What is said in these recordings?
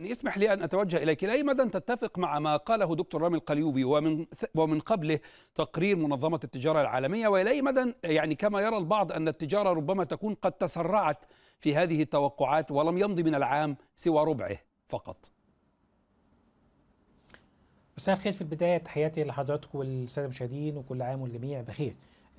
يعني اسمح لي أن أتوجه إليك إلى أي مدى تتفق مع ما قاله دكتور رامي القليوبي ومن, ومن قبله تقرير منظمة التجارة العالمية وإلى أي مدى يعني كما يرى البعض أن التجارة ربما تكون قد تسرعت في هذه التوقعات ولم يمضي من العام سوى ربعه فقط مساء الخير في البداية تحياتي لحضراتكم والسادة المشاهدين وكل عام والجميع بخير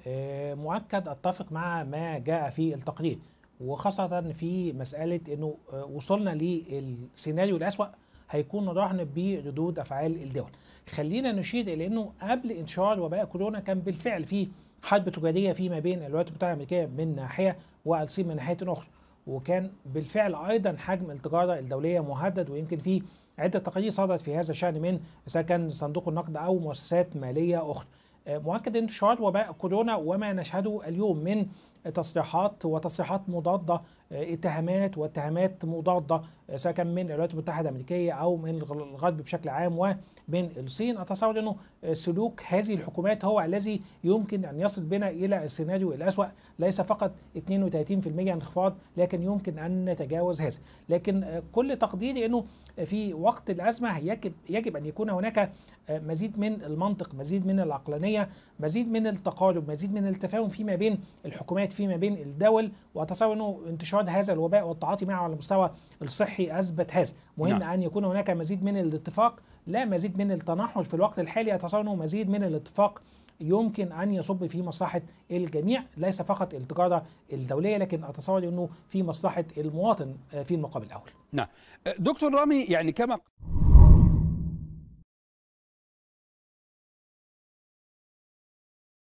آه، مؤكد أتفق مع ما جاء في التقرير وخاصه في مساله انه آه، وصلنا للسيناريو الاسوا هيكون رهن بردود افعال الدول خلينا نشير الى انه قبل انتشار وباء كورونا كان بالفعل في حرب تجاريه فيما بين الولايات المتحده الامريكيه من ناحيه والصين من ناحيه اخرى وكان بالفعل ايضا حجم التجاره الدوليه مهدد ويمكن في عده تقارير صدرت في هذا الشان من سواء كان صندوق النقد او مؤسسات ماليه اخرى آه، مؤكد انتشار وباء كورونا وما نشهده اليوم من تصريحات وتصريحات مضادة آه، اتهامات واتهامات مضادة آه، سواء كان من الولايات المتحدة الأمريكية أو من الغرب بشكل عام ومن الصين أتصور أنه سلوك هذه الحكومات هو الذي يمكن أن يصل بنا إلى السيناريو الأسوأ ليس فقط 32% انخفاض لكن يمكن أن نتجاوز هذا لكن كل تقديري أنه في وقت الأزمة يجب, يجب أن يكون هناك مزيد من المنطق مزيد من العقلانية هي مزيد من التقارب مزيد من التفاهم فيما بين الحكومات فيما بين الدول واتصور انه انتشار هذا الوباء والتعاطي معه على المستوى الصحي اثبت هذا مهم نعم. ان يكون هناك مزيد من الاتفاق لا مزيد من التنحر في الوقت الحالي اتصور انه مزيد من الاتفاق يمكن ان يصب في مصلحه الجميع ليس فقط التجاره الدوليه لكن اتصور انه في مصلحه المواطن آه، في المقام الاول. نعم. دكتور رامي يعني كما